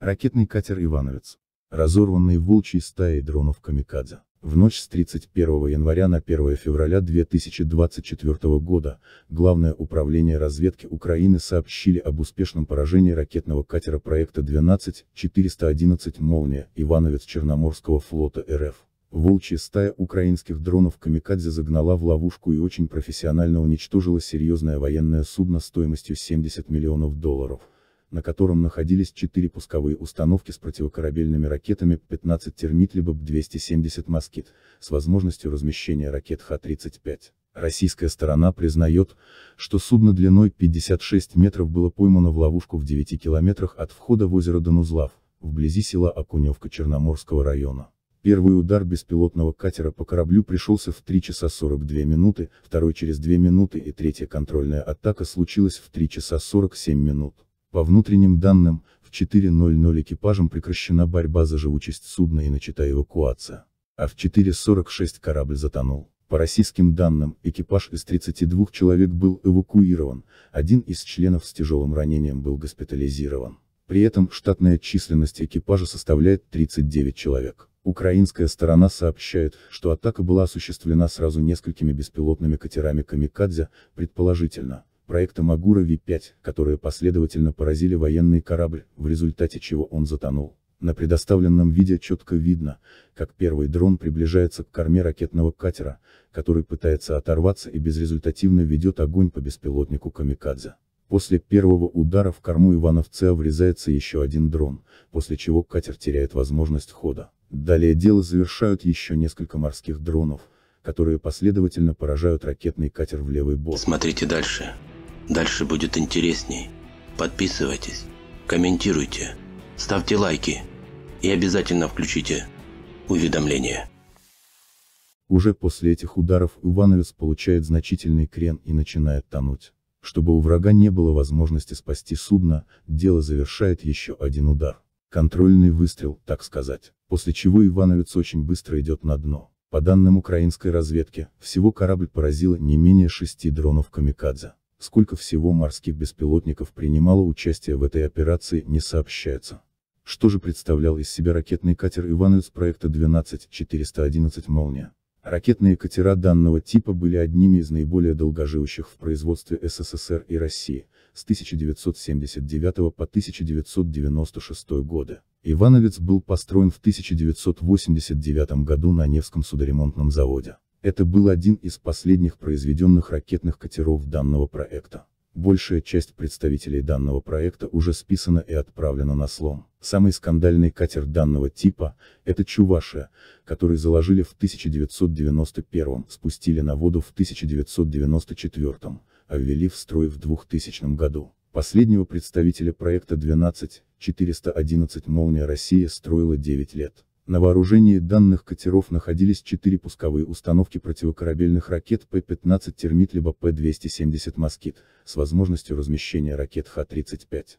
Ракетный катер «Ивановец», разорванный волчьей стаей дронов «Камикадзе». В ночь с 31 января на 1 февраля 2024 года Главное управление разведки Украины сообщили об успешном поражении ракетного катера проекта 12-411 «Молния» Ивановец Черноморского флота РФ. Волчья стая украинских дронов «Камикадзе» загнала в ловушку и очень профессионально уничтожила серьезное военное судно стоимостью 70 миллионов долларов на котором находились четыре пусковые установки с противокорабельными ракетами П-15 термитлибоб 270 «Москит», с возможностью размещения ракет Х-35. Российская сторона признает, что судно длиной 56 метров было поймано в ловушку в 9 километрах от входа в озеро Донузлав, вблизи села Окуневка Черноморского района. Первый удар беспилотного катера по кораблю пришелся в 3 часа 42 минуты, второй через 2 минуты и третья контрольная атака случилась в 3 часа 47 минут. По внутренним данным, в 4.00 экипажам прекращена борьба за живучесть судна и начата эвакуация. А в 4.46 корабль затонул. По российским данным, экипаж из 32 человек был эвакуирован, один из членов с тяжелым ранением был госпитализирован. При этом штатная численность экипажа составляет 39 человек. Украинская сторона сообщает, что атака была осуществлена сразу несколькими беспилотными катерами «Камикадзе», предположительно, проекта Магура Ви-5, которые последовательно поразили военный корабль, в результате чего он затонул. На предоставленном виде четко видно, как первый дрон приближается к корме ракетного катера, который пытается оторваться и безрезультативно ведет огонь по беспилотнику «Камикадзе». После первого удара в корму Ивановца врезается еще один дрон, после чего катер теряет возможность хода. Далее дело завершают еще несколько морских дронов, которые последовательно поражают ракетный катер в левый борт. Смотрите дальше. Дальше будет интересней. Подписывайтесь, комментируйте, ставьте лайки и обязательно включите уведомления. Уже после этих ударов Ивановец получает значительный крен и начинает тонуть. Чтобы у врага не было возможности спасти судно, дело завершает еще один удар. Контрольный выстрел, так сказать. После чего Ивановец очень быстро идет на дно. По данным украинской разведки, всего корабль поразило не менее шести дронов «Камикадзе». Сколько всего морских беспилотников принимало участие в этой операции, не сообщается. Что же представлял из себя ракетный катер Иванус проекта 12411 «Молния»? Ракетные катера данного типа были одними из наиболее долгоживущих в производстве СССР и России, с 1979 по 1996 годы. Ивановец был построен в 1989 году на Невском судоремонтном заводе. Это был один из последних произведенных ракетных катеров данного проекта. Большая часть представителей данного проекта уже списана и отправлена на слом. Самый скандальный катер данного типа – это Чувашия, который заложили в 1991, спустили на воду в 1994, а ввели в строй в 2000 году. Последнего представителя проекта 12411 «Молния Россия строила 9 лет. На вооружении данных катеров находились четыре пусковые установки противокорабельных ракет П-15 «Термит» либо П-270 «Москит» с возможностью размещения ракет Х-35.